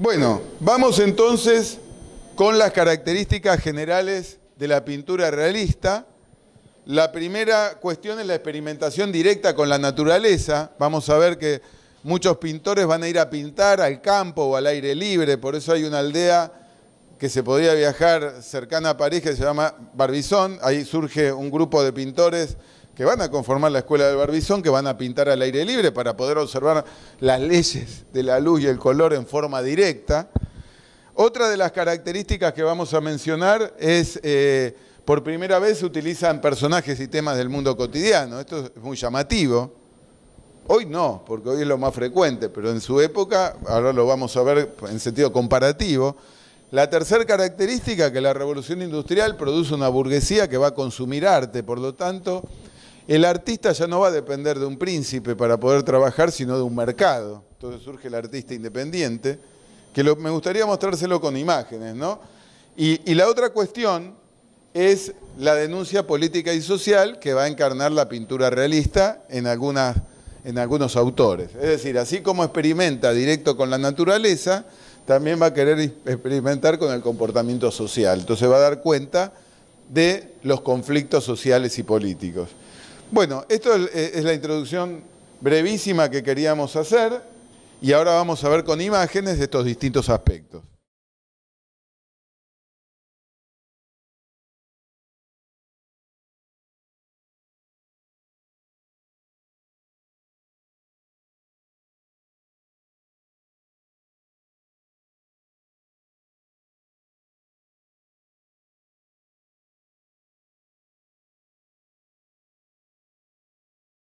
Bueno, vamos entonces con las características generales de la pintura realista. La primera cuestión es la experimentación directa con la naturaleza. Vamos a ver que muchos pintores van a ir a pintar al campo o al aire libre, por eso hay una aldea que se podría viajar cercana a París que se llama Barbizón. Ahí surge un grupo de pintores que van a conformar la escuela del Barbizón, que van a pintar al aire libre para poder observar las leyes de la luz y el color en forma directa. Otra de las características que vamos a mencionar es, eh, por primera vez se utilizan personajes y temas del mundo cotidiano. Esto es muy llamativo. Hoy no, porque hoy es lo más frecuente, pero en su época, ahora lo vamos a ver en sentido comparativo. La tercera característica que la revolución industrial produce una burguesía que va a consumir arte, por lo tanto, el artista ya no va a depender de un príncipe para poder trabajar, sino de un mercado. Entonces surge el artista independiente, que me gustaría mostrárselo con imágenes, ¿no? Y, la otra cuestión es la denuncia política y social que va a encarnar la pintura realista en, en algunos autores. Es decir, así como experimenta directo con la naturaleza, también va a querer experimentar con el comportamiento social. Entonces va a dar cuenta de los conflictos sociales y políticos. Bueno, esto eh, es la introducción brevísima que queríamos hacer y ahora vamos a ver con imágenes estos distintos aspectos.